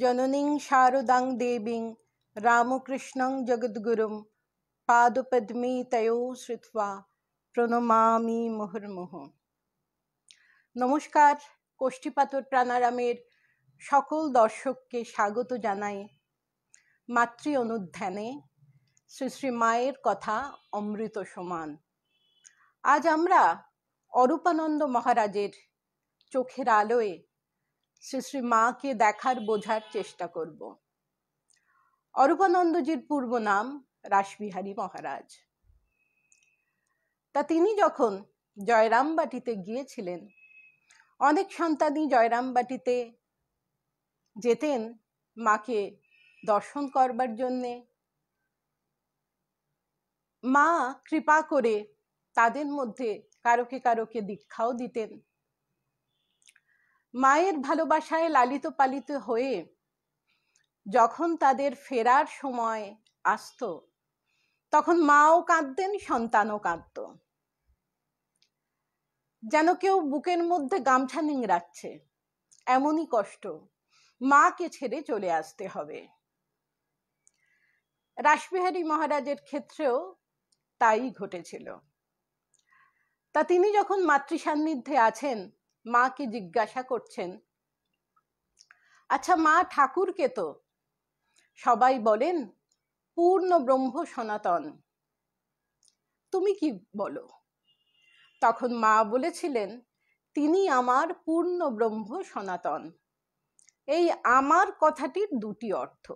জননীং শারদাং দেবীং রামকৃষ্ণং জগদ্গুরুং পাদপদ্মী তয়ো শ্রুত্বা প্রণমামি মুহুর্মুহ নমস্কার কোষ্ঠীপাথর প্রাণারামের সকল দর্শককে স্বাগত জানাই মাতৃ অনুধ্যানে শ্রী শ্রী মায়ের কথা অমৃত সমান আজ আমরা অরূপানন্দ মহারাজের চোখের আলোয় শ্রী শ্রী মাকে দেখার বোঝার চেষ্টা করব অরূপানন্দজির পূর্ব নাম রাসবিহারী মহারাজ তা তিনি যখন জয়রামবাটিতে গিয়েছিলেন অনেক সন্তানই জয়রামবাটিতে যেতেন মাকে দর্শন করবার জন্যে মা কৃপা করে তাদের মধ্যে কারোকে কারোকে দীক্ষাও দিতেন মায়ের ভালোবাসায় লালিত পালিত হয়ে যখন তাদের ফেরার সময় আসত তখন মাও কাঁদতেন সন্তানও কাঁদত যেন কেউ বুকের মধ্যে গামছা নিংড়াচ্ছে এমনই কষ্ট মাকে ছেড়ে চলে আসতে হবে রাসবিহারী মহারাজের ক্ষেত্রেও তাই ঘটেছিল তা তিনি যখন মাতৃসান্নিধ্যে আছেন মাকে জিজ্ঞাসা করছেন আচ্ছা মা ঠাকুরকে তো সবাই বলেন পূর্ণ ব্রহ্ম সনাতন তুমি কি বলো তখন মা বলেছিলেন তিনি আমার পূর্ণ ব্রহ্ম সনাতন এই আমার কথাটির দুটি অর্থ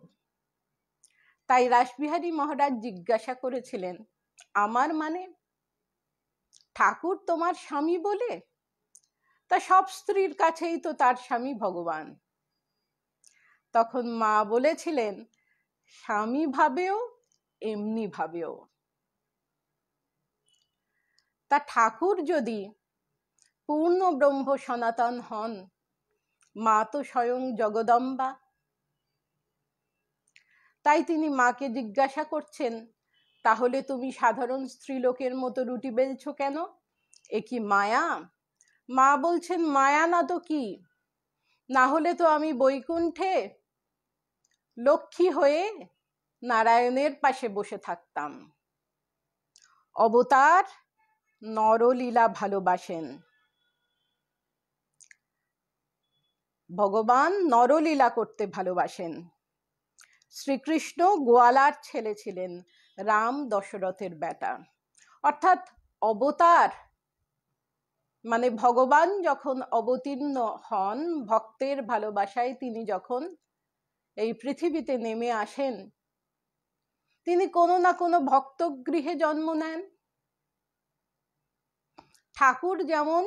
তাই রাসবিহারী মহারাজ জিজ্ঞাসা করেছিলেন আমার মানে ঠাকুর তোমার স্বামী বলে তা সব স্ত্রীর কাছেই তো তার স্বামী ভগবান তখন মা বলেছিলেন স্বামী ভাবেও এমনি ভাবেও তা ঠাকুর যদি পূর্ণ ব্রহ্ম সনাতন হন মা তো স্বয়ং জগদম্বা তাই তিনি মাকে জিজ্ঞাসা করছেন তাহলে তুমি সাধারণ স্ত্রীলোকের মতো রুটি বেলছো কেন এ কি মায়া মা বলছেন মায়া না তো কি না হলে তো আমি বৈকুণ্ঠে লক্ষ্মী হয়ে নারায়ণের পাশে বসে থাকতাম অবতার নরলীলা ভালোবাসেন ভগবান নরলীলা করতে ভালোবাসেন শ্রীকৃষ্ণ গোয়ালার ছেলে ছিলেন রাম দশরথের বেটা অর্থাৎ অবতার মানে ভগবান যখন অবতীর্ণ হন ভক্তের ভালোবাসায় তিনি যখন এই পৃথিবীতে নেমে আসেন তিনি কোনো না কোনো ভক্ত গৃহে জন্ম নেন ঠাকুর যেমন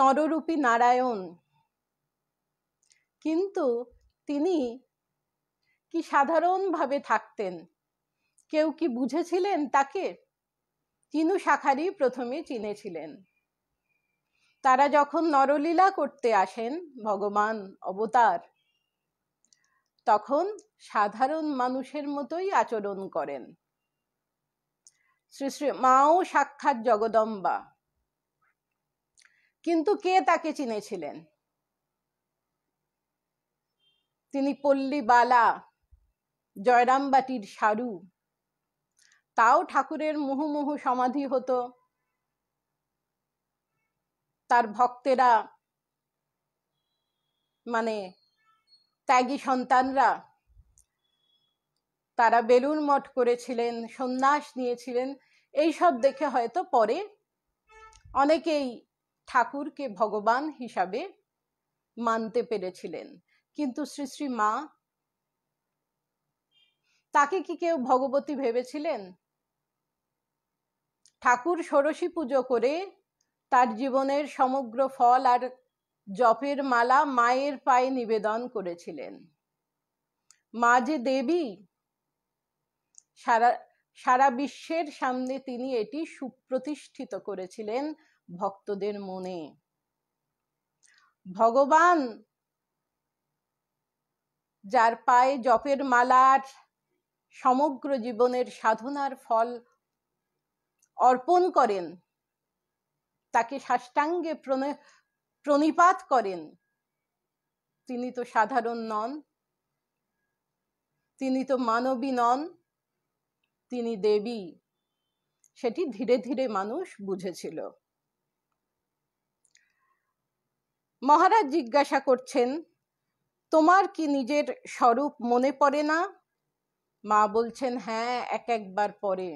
নররূপী নারায়ণ কিন্তু তিনি কি সাধারণভাবে থাকতেন কেউ কি বুঝেছিলেন তাকে চিনু শাখারি প্রথমে চিনেছিলেন তারা যখন নরলীলা করতে আসেন ভগবান অবতার তখন সাধারণ মানুষের মতোই আচরণ করেন শ্রী শ্রী মাও সাক্ষাৎ জগদম্বা কিন্তু কে তাকে চিনেছিলেন তিনি পল্লীবালা জয়রামবাটির সারু তাও ঠাকুরের মুহুমুহু সমাধি হতো তার ভক্তেরা মানে ত্যাগী সন্তানরা তারা বেলুন মঠ করেছিলেন সন্ন্যাস নিয়েছিলেন এই সব দেখে হয়তো পরে অনেকেই ঠাকুরকে ভগবান হিসাবে মানতে পেরেছিলেন কিন্তু শ্রী শ্রী মা তাকে কি কেউ ভগবতী ভেবেছিলেন ঠাকুর ষোড়শী পুজো করে তার জীবনের সমগ্র ফল আর জপের মালা মায়ের পায়ে নিবেদন করেছিলেন মা যে দেবী সারা সারা বিশ্বের সামনে তিনি এটি সুপ্রতিষ্ঠিত করেছিলেন ভক্তদের মনে ভগবান যার পায়ে জপের মালার সমগ্র জীবনের সাধনার ফল অর্পণ করেন তাকে সাষ্টাঙ্গে প্রণিপাত করেন তিনি তো সাধারণ নন তিনি তো মানবী নন তিনি দেবী সেটি ধীরে ধীরে মানুষ বুঝেছিল মহারাজ জিজ্ঞাসা করছেন তোমার কি নিজের স্বরূপ মনে পড়ে না মা বলছেন হ্যাঁ এক একবার পরে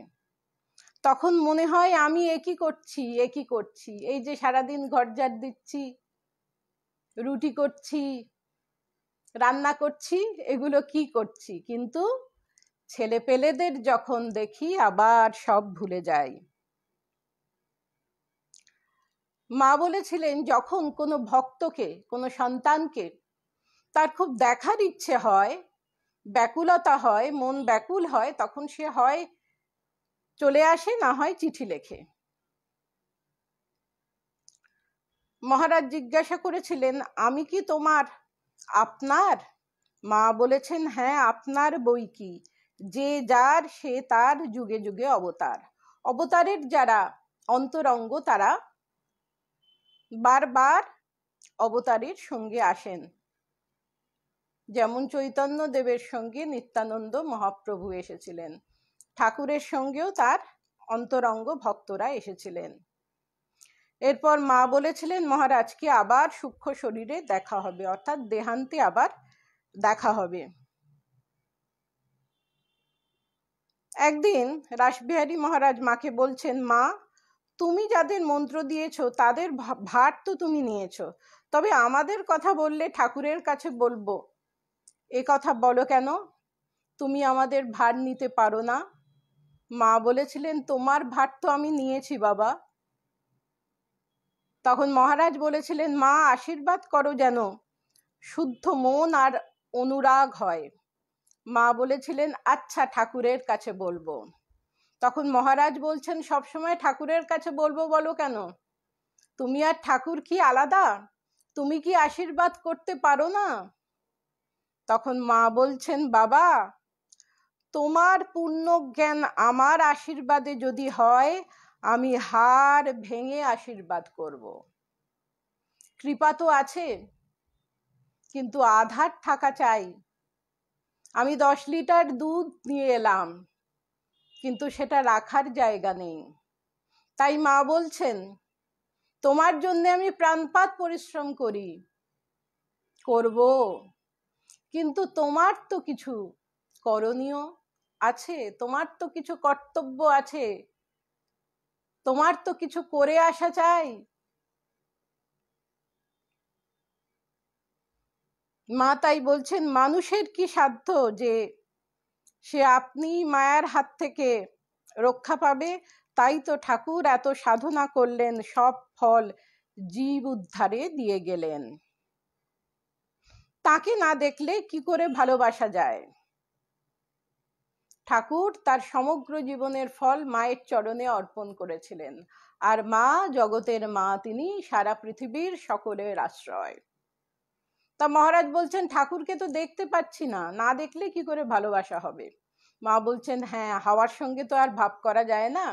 তখন মনে হয় আমি একই করছি একই করছি এই যে সারাদিন ঘরজার দিচ্ছি রুটি করছি রান্না করছি এগুলো কি করছি কিন্তু ছেলে পেলেদের যখন দেখি আবার সব ভুলে যাই মা বলেছিলেন যখন কোনো ভক্তকে কোনো সন্তানকে তার খুব দেখার ইচ্ছে হয় ব্যাকুলতা হয় মন ব্যাকুল হয় তখন সে হয় চলে আসে না হয় চিঠি লেখে মহারাজ জিজ্ঞাসা করেছিলেন আমি কি তোমার আপনার মা বলেছেন হ্যাঁ আপনার বই কি যে যার সে তার যুগে যুগে অবতার অবতারের যারা অন্তরঙ্গ তারা বারবার অবতারের সঙ্গে আসেন যেমন চৈতন্য দেবের সঙ্গে নিত্যানন্দ মহাপ্রভু এসেছিলেন ঠাকুরের সঙ্গেও তার অন্তরঙ্গ ভক্তরা এসেছিলেন এরপর মা বলেছিলেন মহারাজকে আবার সূক্ষ্ম শরীরে দেখা হবে অর্থাৎ দেহান্তে আবার দেখা হবে একদিন রাসবিহারী মহারাজ মাকে বলছেন মা তুমি যাদের মন্ত্র দিয়েছ তাদের ভার তো তুমি নিয়েছ তবে আমাদের কথা বললে ঠাকুরের কাছে বলবো এ কথা বলো কেন তুমি আমাদের ভার নিতে পারো না মা বলেছিলেন তোমার ভাত তো আমি নিয়েছি বাবা তখন মহারাজ বলেছিলেন মা আশীর্বাদ করো যেন শুদ্ধ মন আর অনুরাগ হয় মা বলেছিলেন আচ্ছা ঠাকুরের কাছে বলবো তখন মহারাজ বলছেন সবসময় ঠাকুরের কাছে বলবো বলো কেন তুমি আর ঠাকুর কি আলাদা তুমি কি আশীর্বাদ করতে পারো না তখন মা বলছেন বাবা তোমার জ্ঞান আমার আশীর্বাদে যদি হয় আমি হার ভেঙে আশীর্বাদ করব কৃপা তো আছে কিন্তু আধার থাকা চাই আমি দশ লিটার দুধ নিয়ে এলাম কিন্তু সেটা রাখার জায়গা নেই তাই মা বলছেন তোমার জন্য আমি প্রাণপাত পরিশ্রম করি করব কিন্তু তোমার তো কিছু করণীয় আছে তোমার তো কিছু কর্তব্য আছে তোমার তো কিছু করে আসা চাই মা তাই বলছেন মানুষের কি সাধ্য যে সে আপনি মায়ার হাত থেকে রক্ষা পাবে তাই তো ঠাকুর এত সাধনা করলেন সব ফল জীব উদ্ধারে দিয়ে গেলেন তাকে না দেখলে কি করে ভালোবাসা যায় ঠাকুর তার সমগ্র জীবনের ফল মায়ের চরণে অর্পণ করেছিলেন আর মা জগতের মা তিনি সারা পৃথিবীর সকলের আশ্রয় তা মহারাজ বলছেন ঠাকুরকে তো দেখতে পাচ্ছি না না দেখলে কি করে ভালোবাসা হবে মা বলছেন হ্যাঁ হাওয়ার সঙ্গে তো আর ভাব করা যায় না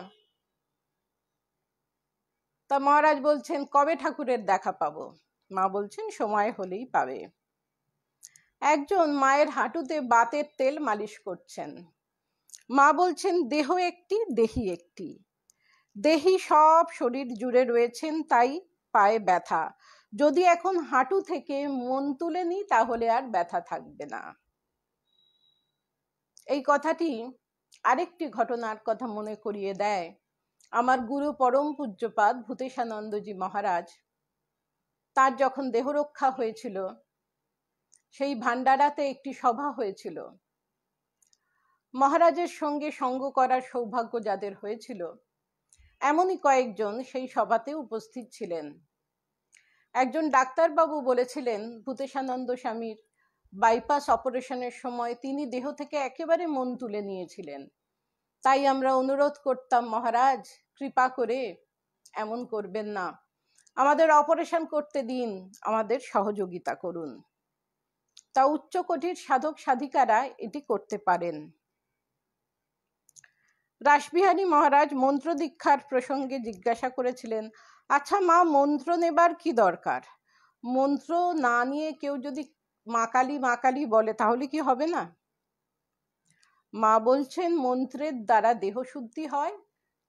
তা মহারাজ বলছেন কবে ঠাকুরের দেখা পাবো মা বলছেন সময় হলেই পাবে একজন মায়ের হাঁটুতে বাতের তেল মালিশ করছেন মা বলছেন দেহ একটি দেহি একটি দেহি সব শরীর জুড়ে রয়েছেন তাই পায়ে ব্যথা যদি এখন হাঁটু থেকে মন তুলে নি তাহলে আর ব্যথা থাকবে না এই কথাটি আরেকটি ঘটনার কথা মনে করিয়ে দেয় আমার গুরু পরম পূজ্যপাদ ভূতেশানন্দজি মহারাজ তার যখন দেহরক্ষা হয়েছিল সেই ভান্ডারাতে একটি সভা হয়েছিল মহারাজের সঙ্গে সঙ্গ করার সৌভাগ্য যাদের হয়েছিল এমনই কয়েকজন সেই সভাতে উপস্থিত ছিলেন একজন ডাক্তারবাবু বলেছিলেন ভূতেশানন্দ স্বামীর বাইপাস অপারেশনের সময় তিনি দেহ থেকে একেবারে মন তুলে নিয়েছিলেন তাই আমরা অনুরোধ করতাম মহারাজ কৃপা করে এমন করবেন না আমাদের অপারেশন করতে দিন আমাদের সহযোগিতা করুন তা উচ্চকোটির সাধক সাধিকারা এটি করতে পারেন রাসবিহারী মহারাজ মন্ত্র দীক্ষার প্রসঙ্গে জিজ্ঞাসা করেছিলেন আচ্ছা মা মন্ত্র নেবার কি দরকার মন্ত্র না নিয়ে কেউ যদি মা কালী মা কালী বলে তাহলে কি হবে না মা বলছেন মন্ত্রের দ্বারা দেহ শুদ্ধি হয়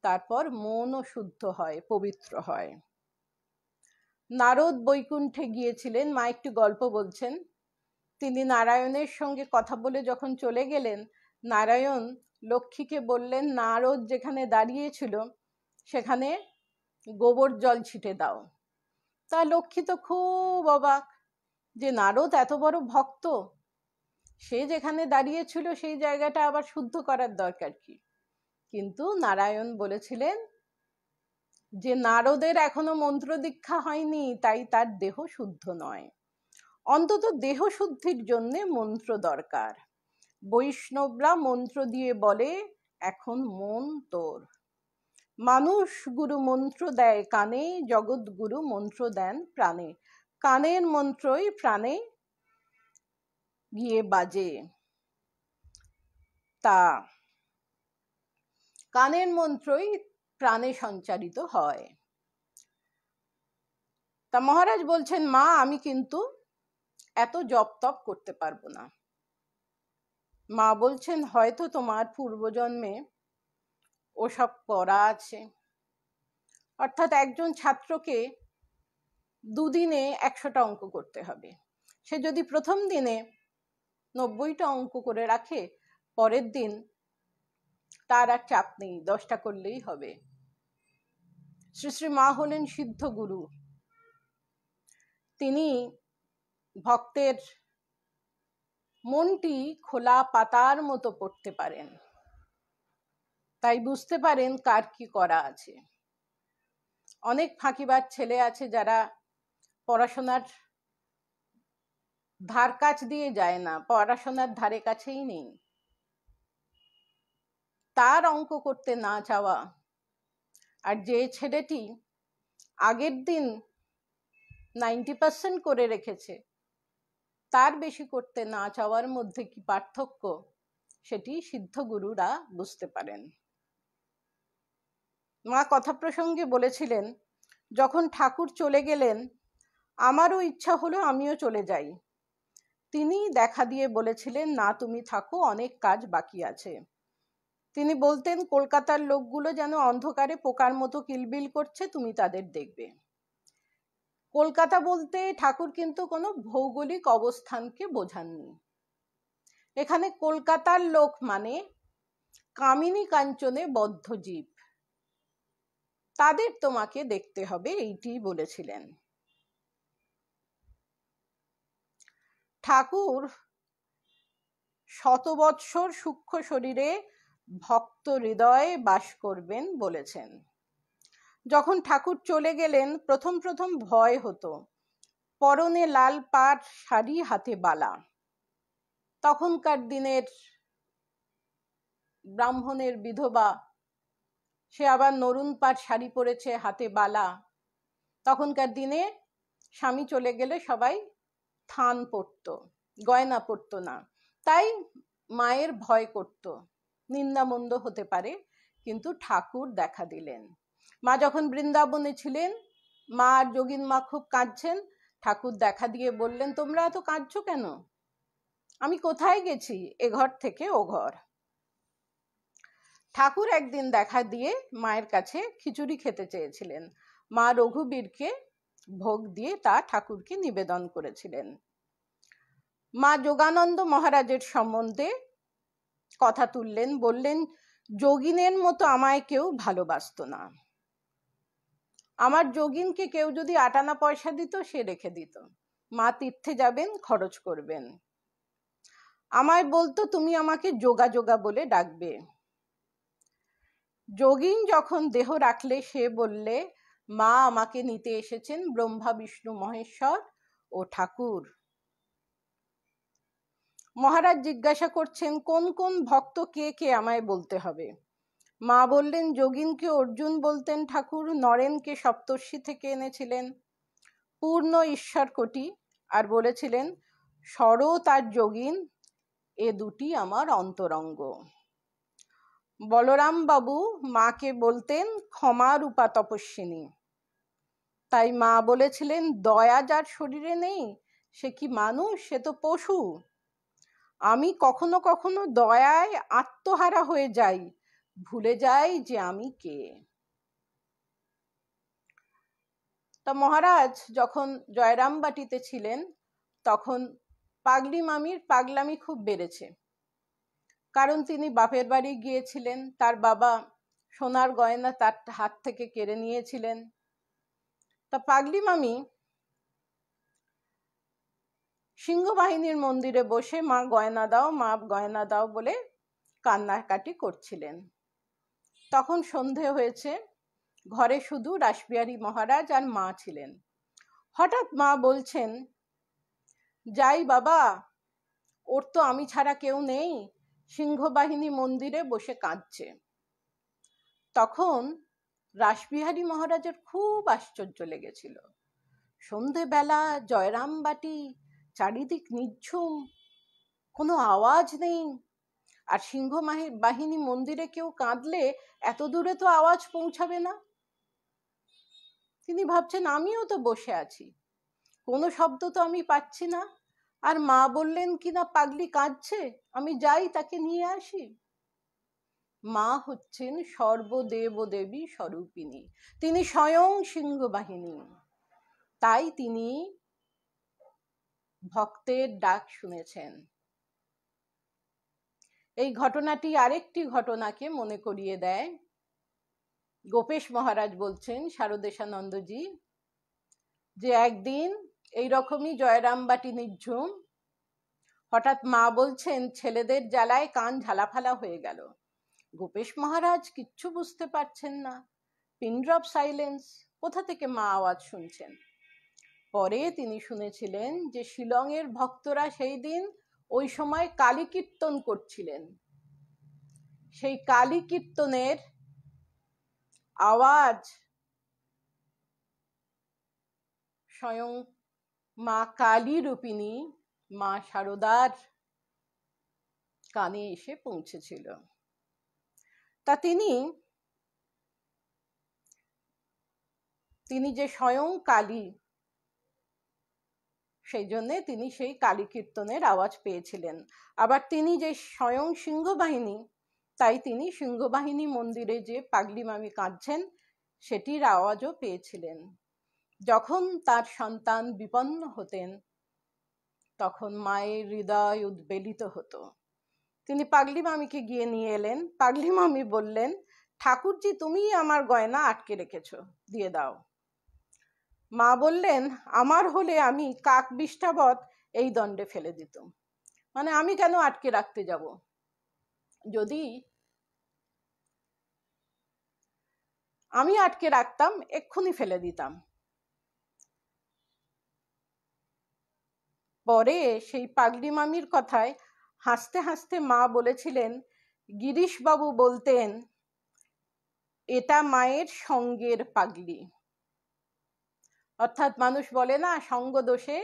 তারপর মনও শুদ্ধ হয় পবিত্র হয় নারদ বৈকুণ্ঠে গিয়েছিলেন মা একটি গল্প বলছেন তিনি নারায়ণের সঙ্গে কথা বলে যখন চলে গেলেন নারায়ণ লক্ষ্মীকে বললেন নারদ যেখানে দাঁড়িয়েছিল সেখানে গোবর জল ছিটে দাও তা লক্ষ্মী তো খুব অবাক যে নারদ এত বড় ভক্ত সে যেখানে দাঁড়িয়েছিল সেই জায়গাটা আবার শুদ্ধ করার দরকার কি কিন্তু নারায়ণ বলেছিলেন যে নারদের এখনো মন্ত্র দীক্ষা হয়নি তাই তার দেহ শুদ্ধ নয় অন্তত দেহ শুদ্ধির জন্যে মন্ত্র দরকার বৈষ্ণবরা মন্ত্র দিয়ে বলে এখন মন তোর মানুষ গুরু মন্ত্র দেয় কানে জগৎগুরু মন্ত্র দেন প্রাণে কানের মন্ত্রই প্রাণে গিয়ে বাজে তা কানের মন্ত্রই প্রাণে সঞ্চারিত হয় তা মহারাজ বলছেন মা আমি কিন্তু এত জপ তপ করতে পারবো না মা বলছেন হয়তো তোমার পূর্বজন্মে ওসব পড়া আছে অর্থাৎ একজন ছাত্রকে দুদিনে একশোটা অঙ্ক করতে হবে সে যদি প্রথম দিনে নব্বইটা অঙ্ক করে রাখে পরের দিন তার আর চাপ নেই দশটা করলেই হবে শ্রী শ্রী মা হলেন সিদ্ধ গুরু তিনি ভক্তের মনটি খোলা পাতার মতো পড়তে পারেন তাই বুঝতে পারেন কার কি করা আছে অনেক ফাঁকিবার ছেলে আছে যারা পড়াশোনার ধার কাছ দিয়ে যায় না পড়াশোনার ধারে কাছেই নেই তার অঙ্ক করতে না চাওয়া আর যে ছেলেটি আগের দিন নাইনটি পার্সেন্ট করে রেখেছে তার বেশি করতে না চাওয়ার মধ্যে কি পার্থক্য সেটি সিদ্ধ গুরুরা বুঝতে পারেন মা কথা প্রসঙ্গে বলেছিলেন যখন ঠাকুর চলে গেলেন আমারও ইচ্ছা হলো আমিও চলে যাই তিনি দেখা দিয়ে বলেছিলেন না তুমি থাকো অনেক কাজ বাকি আছে তিনি বলতেন কলকাতার লোকগুলো যেন অন্ধকারে পোকার মতো কিলবিল করছে তুমি তাদের দেখবে কলকাতা বলতে ঠাকুর কিন্তু কোনো ভৌগোলিক অবস্থানকে বোঝাননি এখানে কলকাতার লোক মানে কামিনী কাঞ্চনে বদ্ধজীব তাদের তোমাকে দেখতে হবে এইটি বলেছিলেন ঠাকুর শত বৎসর সূক্ষ্ম শরীরে ভক্ত হৃদয়ে বাস করবেন বলেছেন যখন ঠাকুর চলে গেলেন প্রথম প্রথম ভয় হতো পরনে লাল পাট শাড়ি হাতে বালা তখনকার দিনের ব্রাহ্মণের বিধবা সে আবার নরুন পাট শাড়ি পরেছে হাতে বালা তখনকার দিনে স্বামী চলে গেলে সবাই থান পরত গয়না পরত না তাই মায়ের ভয় করত নিন্দামন্দ হতে পারে কিন্তু ঠাকুর দেখা দিলেন মা যখন বৃন্দাবনে ছিলেন মা আর যোগিন মা খুব কাঁদছেন ঠাকুর দেখা দিয়ে বললেন তোমরা এত কাঁদছো কেন আমি কোথায় গেছি এ ঘর থেকে ও ঘর ঠাকুর একদিন দেখা দিয়ে মায়ের কাছে খিচুড়ি খেতে চেয়েছিলেন মা রঘুবীরকে ভোগ দিয়ে তা ঠাকুরকে নিবেদন করেছিলেন মা যোগানন্দ মহারাজের সম্বন্ধে কথা তুললেন বললেন যোগিনের মতো আমায় কেউ ভালোবাসত না আমার যোগিনকে কেউ যদি আটানা পয়সা দিত সে রেখে দিত মা তীর্থে যাবেন খরচ করবেন আমায় বলতো তুমি আমাকে যোগা যোগা বলে ডাকবে যোগিন যখন দেহ রাখলে সে বললে মা আমাকে নিতে এসেছেন ব্রহ্মা বিষ্ণু মহেশ্বর ও ঠাকুর মহারাজ জিজ্ঞাসা করছেন কোন কোন ভক্ত কে কে আমায় বলতে হবে মা বললেন যোগিনকে অর্জুন বলতেন ঠাকুর নরেনকে সপ্তর্ষি থেকে এনেছিলেন পূর্ণ ঈশ্বর কোটি আর বলেছিলেন শরৎ তার যোগিন এ দুটি আমার অন্তরঙ্গ বলরাম বাবু মাকে বলতেন ক্ষমা রূপা তপস্বিনী তাই মা বলেছিলেন দয়া যার শরীরে নেই সে কি মানুষ সে তো পশু আমি কখনো কখনো দয়ায় আত্মহারা হয়ে যাই ভুলে যাই যে আমি কে তা মহারাজ যখন জয়রাম বাটিতে ছিলেন তখন পাগলি মামির পাগলামি খুব বেড়েছে কারণ তিনি বাপের বাড়ি গিয়েছিলেন তার বাবা সোনার গয়না তার হাত থেকে কেড়ে নিয়েছিলেন তা পাগলি মামি সিংহবাহিনীর মন্দিরে বসে মা গয়না দাও মা গয়না দাও বলে কান্নাকাটি করছিলেন তখন সন্ধে হয়েছে ঘরে শুধু রাসবিহারী মহারাজ আর মা ছিলেন হঠাৎ মা বলছেন যাই বাবা ওর তো আমি ছাড়া কেউ নেই সিংহবাহিনী মন্দিরে বসে কাঁদছে তখন রাসবিহারী মহারাজের খুব আশ্চর্য লেগেছিল সন্ধেবেলা জয়রাম বাটি চারিদিক নিঝুম কোনো আওয়াজ নেই আর সিংহ বাহিনী মন্দিরে কেউ কাঁদলে এত দূরে তো আওয়াজ পৌঁছাবে না তিনি ভাবছেন আমিও তো বসে আছি কোনো শব্দ তো আমি পাচ্ছি না আর মা বললেন কি না পাগলি কাঁদছে আমি যাই তাকে নিয়ে আসি মা হচ্ছেন সর্বদেব দেবী স্বরূপিনী তিনি স্বয়ং সিংহ বাহিনী তাই তিনি ভক্তের ডাক শুনেছেন এই ঘটনাটি আরেকটি ঘটনাকে মনে করিয়ে দেয় গোপেশ মহারাজ বলছেন শারদেশানন্দজি যে একদিন এই রকমই জয়রামবাটি নির্ঝুম হঠাৎ মা বলছেন ছেলেদের জ্বালায় কান ঝালাফালা হয়ে গেল গোপেশ মহারাজ কিচ্ছু বুঝতে পারছেন না পিনড্রপ সাইলেন্স কোথা থেকে মা আওয়াজ শুনছেন পরে তিনি শুনেছিলেন যে শিলংয়ের ভক্তরা সেই দিন ওই সময় কালী কীর্তন করছিলেন সেই কালী কীর্তনের আওয়াজ স্বয়ং মা কালী রূপিণী মা শারদার কানে এসে পৌঁছেছিল তা তিনি তিনি যে স্বয়ং কালী সেই জন্যে তিনি সেই কালী কীর্তনের আওয়াজ পেয়েছিলেন আবার তিনি যে স্বয়ং সিংহবাহিনী তাই তিনি সিংহবাহিনী মন্দিরে যে মামি কাঁদছেন সেটির আওয়াজও পেয়েছিলেন যখন তার সন্তান বিপন্ন হতেন তখন মায়ের হৃদয় উদ্বেলিত হতো তিনি পাগলি মামিকে গিয়ে নিয়ে এলেন পাগলি মামি বললেন ঠাকুরজি তুমি আমার গয়না আটকে রেখেছ দিয়ে দাও মা বললেন আমার হলে আমি কাক বিষ্ঠাবত এই দণ্ডে ফেলে দিতাম মানে আমি কেন আটকে রাখতে যাব যদি আমি আটকে রাখতাম এক্ষুনি ফেলে দিতাম পরে সেই পাগলি মামির কথায় হাসতে হাসতে মা বলেছিলেন গিরিশবাবু বলতেন এটা মায়ের সঙ্গের পাগলি অর্থাৎ মানুষ বলে না সঙ্গ দোষে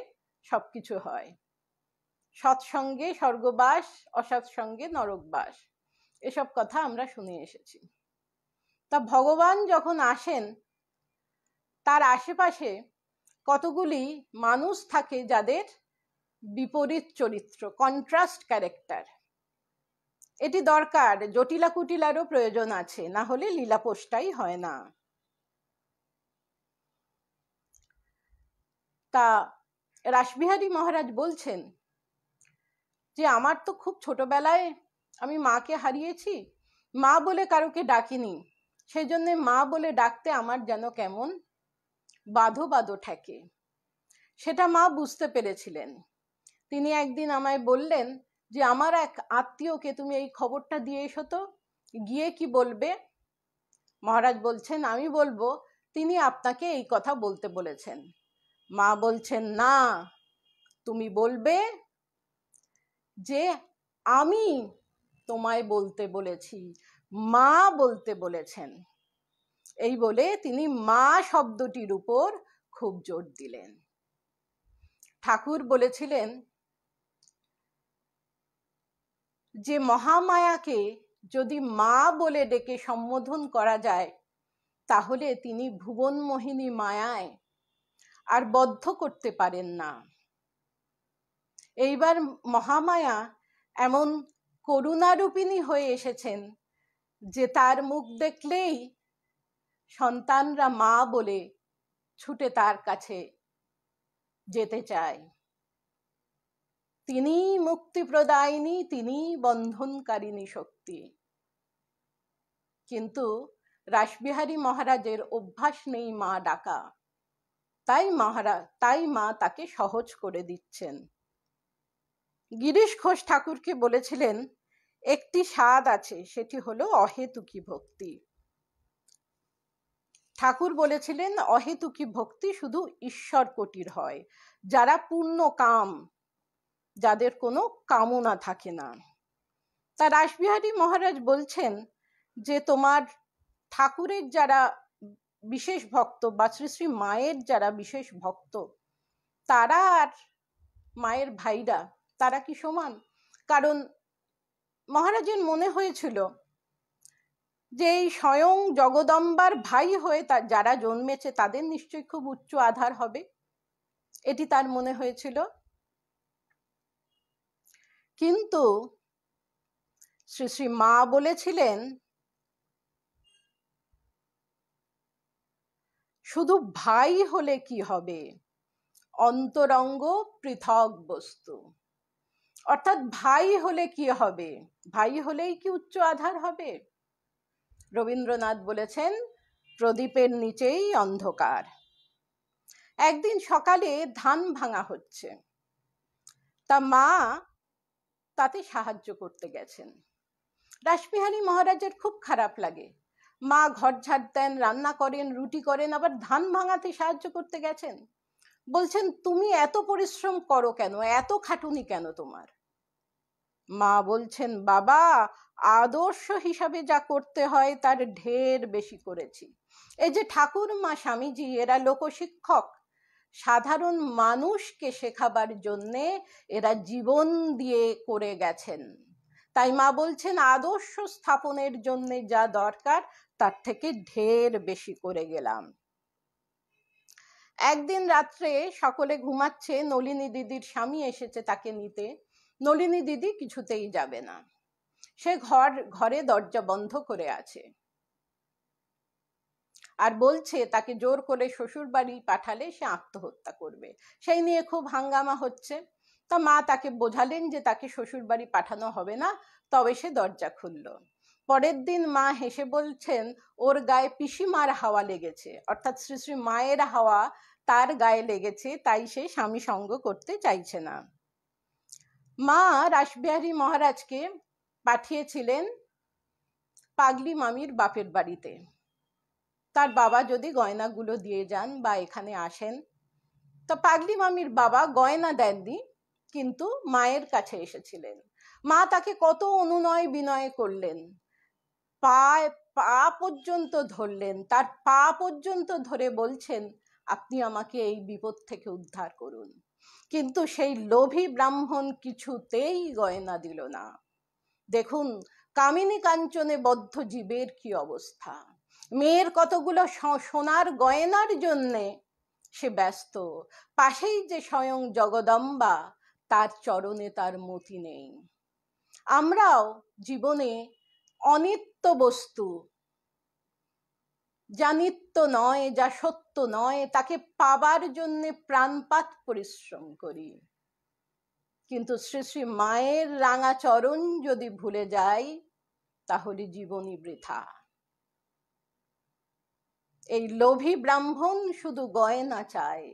সবকিছু হয় সৎসঙ্গে স্বর্গবাস অসৎসঙ্গে নরকবাস এসব কথা আমরা শুনে এসেছি তা ভগবান যখন আসেন তার আশেপাশে কতগুলি মানুষ থাকে যাদের বিপরীত চরিত্র কন্ট্রাস্ট ক্যারেক্টার এটি দরকার জটিলা কুটিলারও প্রয়োজন আছে না হলে লীলাপোষটাই হয় না তা রাসবিহারী মহারাজ বলছেন যে আমার তো খুব ছোটবেলায় আমি মাকে হারিয়েছি মা বলে কারোকে ডাকিনি সেই জন্য মা বলে ডাকতে আমার যেন কেমন বাধো বাধো ঠেকে সেটা মা বুঝতে পেরেছিলেন তিনি একদিন আমায় বললেন যে আমার এক আত্মীয়কে তুমি এই খবরটা দিয়ে এসো তো গিয়ে কি বলবে মহারাজ বলছেন আমি বলবো তিনি আপনাকে এই কথা বলতে বলেছেন মা বলছেন না তুমি বলবে যে আমি তোমায় বলতে বলেছি মা বলতে বলেছেন এই বলে তিনি মা শব্দটির উপর খুব জোর দিলেন ঠাকুর বলেছিলেন যে মহামায়াকে যদি মা বলে ডেকে সম্বোধন করা যায় তাহলে তিনি ভুবনমোহিনী মায়ায় আর বদ্ধ করতে পারেন না এইবার মহামায়া এমন করুণারূপিণী হয়ে এসেছেন যে তার মুখ দেখলেই সন্তানরা মা বলে ছুটে তার কাছে যেতে চায় তিনি মুক্তিপ্রদায়িনী তিনি বন্ধনকারিণী শক্তি কিন্তু রাসবিহারী মহারাজের অভ্যাস নেই মা ডাকা তাই মাহারা তাই মা তাকে সহজ করে দিচ্ছেন গিরিশ ঘোষ ঠাকুরকে বলেছিলেন একটি স্বাদ আছে সেটি হলো অহেতুকি ভক্তি ঠাকুর বলেছিলেন অহেতুকি ভক্তি শুধু ঈশ্বর কোটির হয় যারা পূর্ণ কাম যাদের কোনো কামনা থাকে না তা রাসবিহারী মহারাজ বলছেন যে তোমার ঠাকুরের যারা বিশেষ ভক্ত বা শ্রী মায়ের যারা বিশেষ ভক্ত তারা আর মায়ের ভাইরা তারা কি সমান কারণ মহারাজের মনে হয়েছিল যে এই স্বয়ং জগদম্বার ভাই হয়ে তার যারা জন্মেছে তাদের নিশ্চয়ই খুব উচ্চ আধার হবে এটি তার মনে হয়েছিল কিন্তু শ্রী শ্রী মা বলেছিলেন শুধু ভাই হলে কি হবে অন্তরঙ্গ পৃথক বস্তু অর্থাৎ ভাই হলে কি হবে ভাই হলেই কি উচ্চ আধার হবে রবীন্দ্রনাথ বলেছেন প্রদীপের নিচেই অন্ধকার একদিন সকালে ধান ভাঙা হচ্ছে তা মা তাতে সাহায্য করতে গেছেন রাসবিহারী মহারাজের খুব খারাপ লাগে মা ঘর ঝাড় দেন রান্না করেন রুটি করেন আবার ধান ভাঙাতে সাহায্য করতে গেছেন বলছেন তুমি এত পরিশ্রম করো কেন এত খাটুনি কেন তোমার মা বলছেন বাবা আদর্শ হিসাবে যা করতে হয় তার ঢের বেশি করেছি এই যে ঠাকুর মা স্বামীজি এরা লোকশিক্ষক সাধারণ মানুষকে শেখাবার জন্যে এরা জীবন দিয়ে করে গেছেন তাই মা বলছেন আদর্শ স্থাপনের জন্য যা দরকার তার থেকে ঢের বেশি করে গেলাম একদিন রাত্রে সকলে ঘুমাচ্ছে নলিনী দিদির স্বামী এসেছে তাকে নিতে নলিনী দিদি কিছুতেই যাবে না সে ঘর ঘরে দরজা বন্ধ করে আছে আর বলছে তাকে জোর করে শ্বশুর বাড়ি পাঠালে সে আত্মহত্যা করবে সেই নিয়ে খুব হাঙ্গামা হচ্ছে তা মা তাকে বোঝালেন যে তাকে শ্বশুর বাড়ি পাঠানো হবে না তবে সে দরজা খুলল পরের দিন মা হেসে বলছেন ওর গায়ে পিসিমার হাওয়া লেগেছে অর্থাৎ শ্রী শ্রী মায়ের হাওয়া তার গায়ে লেগেছে তাই সে স্বামী সঙ্গ করতে চাইছে না মা রাসবিহারী মহারাজকে পাঠিয়েছিলেন পাগলি মামির বাপের বাড়িতে তার বাবা যদি গয়নাগুলো দিয়ে যান বা এখানে আসেন তো পাগলি মামির বাবা গয়না দেননি কিন্তু মায়ের কাছে এসেছিলেন মা তাকে কত অনুনয় বিনয় করলেন পায় পা পর্যন্ত ধরলেন তার পা পর্যন্ত ধরে বলছেন আপনি আমাকে এই বিপদ থেকে উদ্ধার করুন কিন্তু সেই লোভী ব্রাহ্মণ কিছুতেই গয়না দিল না দেখুন কামিনী কাঞ্চনে বদ্ধ জীবের কি অবস্থা মেয়ের কতগুলো সোনার গয়নার জন্যে সে ব্যস্ত পাশেই যে স্বয়ং জগদম্বা তার চরণে তার মতি নেই আমরাও জীবনে অনেক নিত্য বস্তু যা নিত্য নয় যা সত্য নয় তাকে পাবার জন্য প্রাণপাত পরিশ্রম করি কিন্তু শ্রী শ্রী মায়ের রাঙা চরণ যদি ভুলে যাই তাহলে জীবনী বৃথা এই লোভী ব্রাহ্মণ শুধু গয়না চায়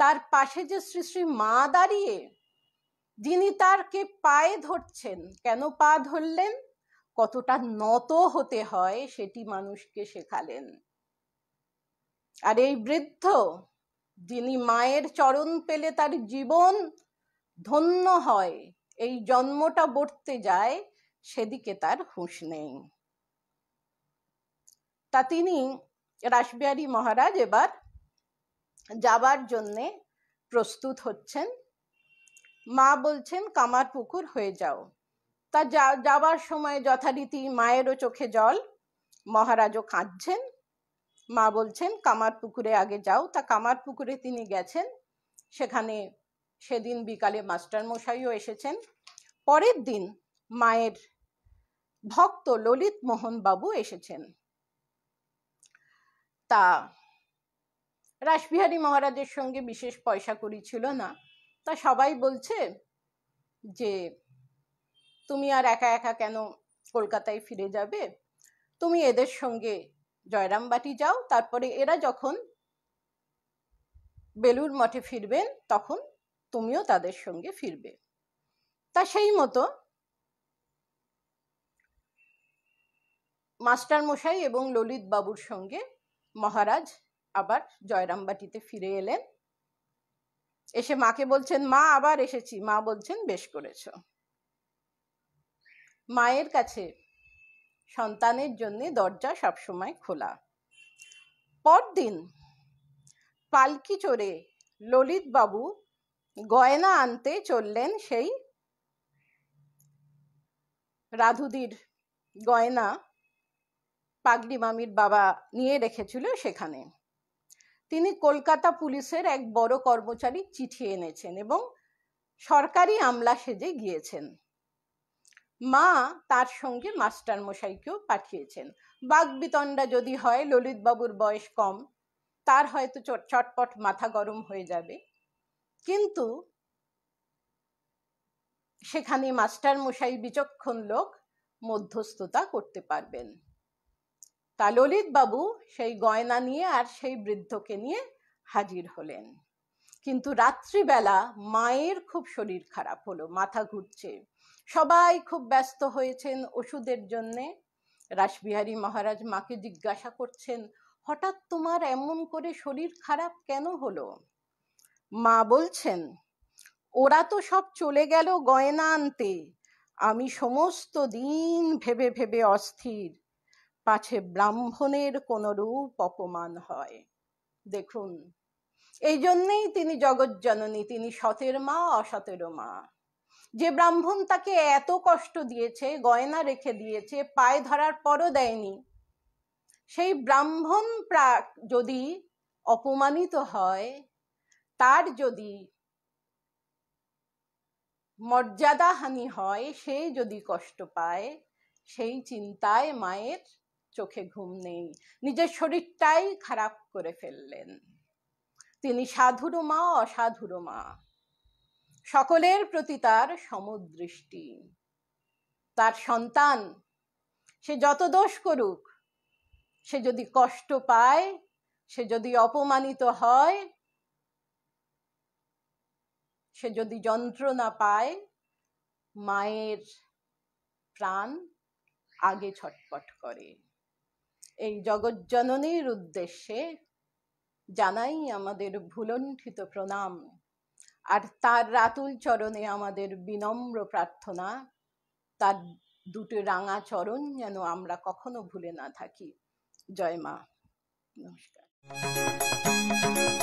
তার পাশে যে শ্রী শ্রী মা দাঁড়িয়ে যিনি তারকে পায়ে ধরছেন কেন পা ধরলেন কতটা নত হতে হয় সেটি মানুষকে শেখালেন আর এই বৃদ্ধ যিনি মায়ের চরণ পেলে তার জীবন ধন্য হয় এই জন্মটা বর্তে যায় সেদিকে তার হুঁশ নেই তা তিনি রাসবিহারী মহারাজ এবার যাবার জন্যে প্রস্তুত হচ্ছেন মা বলছেন কামার পুকুর হয়ে যাও তা যাবার সময় যথারীতি মায়েরও চোখে জল মহারাজও কাঁদছেন মা বলছেন কামার পুকুরে আগে যাও তা কামার পুকুরে তিনি গেছেন সেখানে সেদিন বিকালে মাস্টার মশাইও এসেছেন পরের দিন মায়ের ভক্ত ললিত মোহন বাবু এসেছেন তা রাসবিহারী মহারাজের সঙ্গে বিশেষ পয়সা করি ছিল না তা সবাই বলছে যে তুমি আর একা একা কেন কলকাতায় ফিরে যাবে তুমি এদের সঙ্গে জয়রামবাটি যাও তারপরে এরা যখন বেলুর মঠে ফিরবেন তখন তুমিও তাদের সঙ্গে ফিরবে তা সেই মতো মাস্টার মশাই এবং ললিত বাবুর সঙ্গে মহারাজ আবার জয়রামবাটিতে ফিরে এলেন এসে মাকে বলছেন মা আবার এসেছি মা বলছেন বেশ করেছো মায়ের কাছে সন্তানের জন্য দরজা সবসময় খোলা পরদিন পালকি চড়ে ললিতবাবু গয়না আনতে চললেন সেই রাধুদির গয়না পাগড়ি মামির বাবা নিয়ে রেখেছিল সেখানে তিনি কলকাতা পুলিশের এক বড় কর্মচারী চিঠি এনেছেন এবং সরকারি আমলা সেজে গিয়েছেন মা তার সঙ্গে মাস্টার মশাইকেও পাঠিয়েছেন বাগবিতণ্ডা যদি হয় ললিতবাবুর বয়স কম তার হয়তো চটপট মাথা গরম হয়ে যাবে কিন্তু সেখানে মাস্টার মশাই বিচক্ষণ লোক মধ্যস্থতা করতে পারবেন তা ললিতবাবু সেই গয়না নিয়ে আর সেই বৃদ্ধকে নিয়ে হাজির হলেন কিন্তু রাত্রিবেলা মায়ের খুব শরীর খারাপ হলো মাথা ঘুরছে সবাই খুব ব্যস্ত হয়েছেন ওষুধের জন্যে রাসবিহারী মহারাজ মাকে জিজ্ঞাসা করছেন হঠাৎ তোমার এমন করে শরীর খারাপ কেন হলো মা বলছেন ওরা তো সব চলে গেল গয়না আনতে আমি সমস্ত দিন ভেবে ভেবে অস্থির পাছে ব্রাহ্মণের রূপ অপমান হয় দেখুন এই জন্যেই তিনি জগজ্জননী তিনি সতের মা অসতেরও মা যে ব্রাহ্মণ তাকে এত কষ্ট দিয়েছে গয়না রেখে দিয়েছে পায়ে ধরার পরও দেয়নি সেই ব্রাহ্মণ প্রাক যদি অপমানিত হয় তার যদি মর্যাদা হানি হয় সে যদি কষ্ট পায় সেই চিন্তায় মায়ের চোখে ঘুম নেই নিজের শরীরটাই খারাপ করে ফেললেন তিনি সাধুরো মা অসাধুরো মা সকলের প্রতি তার সমদৃষ্টি তার সন্তান সে যত দোষ করুক সে যদি কষ্ট পায় সে যদি অপমানিত হয় সে যদি যন্ত্রণা পায় মায়ের প্রাণ আগে ছটপট করে এই জগজ্জননীর উদ্দেশ্যে জানাই আমাদের ভুলণ্ঠিত প্রণাম আর তার রাতুল চরণে আমাদের বিনম্র প্রার্থনা তার দুটো রাঙা চরণ যেন আমরা কখনো ভুলে না থাকি জয় মা নমস্কার